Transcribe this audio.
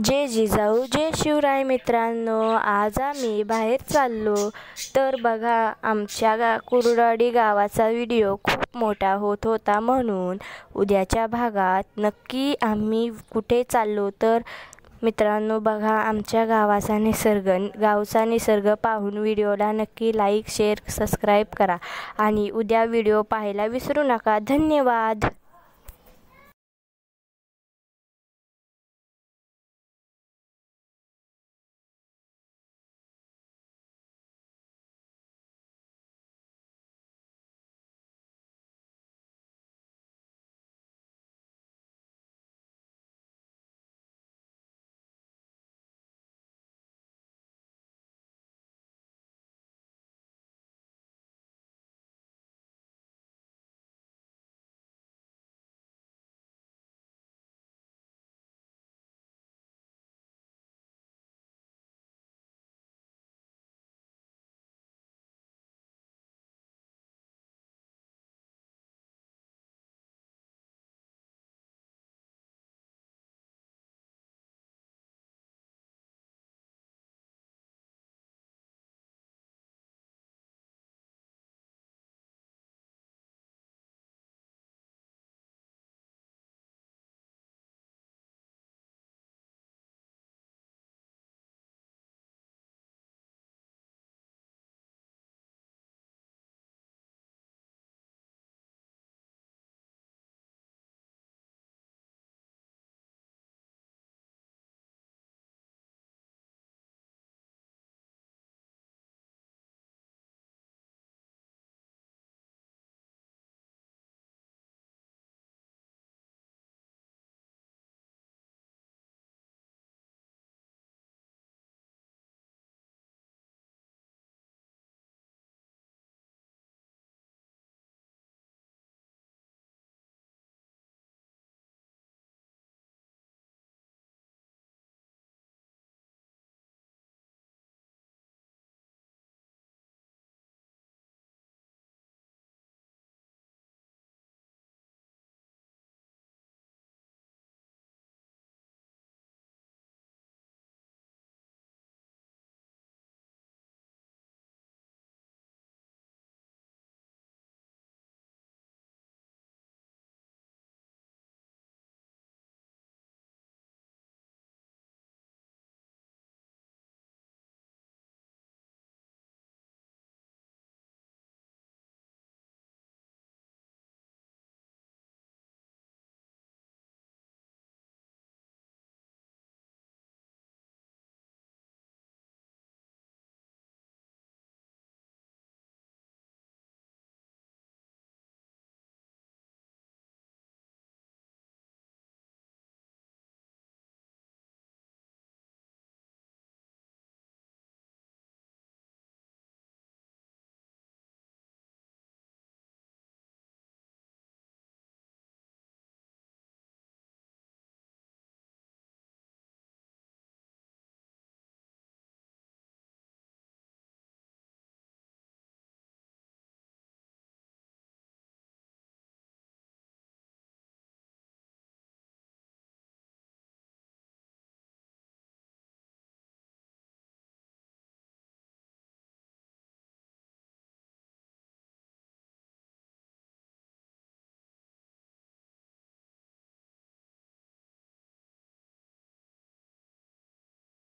जय जिजाऊ जय शिवराय मित्रांनो आज आम्ही बाहेर चाललो तर बघा आमच्या गा कुरडाडी गावाचा व्हिडिओ खूप मोठा होत होता म्हणून उद्याच्या भागात नक्की आम्ही कुठे चाललो तर मित्रांनो बघा आमच्या गावाचा निसर्ग गावचा निसर्ग पाहून व्हिडिओला नक्की लाईक शेअर सबस्क्राईब करा आणि उद्या व्हिडिओ पाहायला विसरू नका धन्यवाद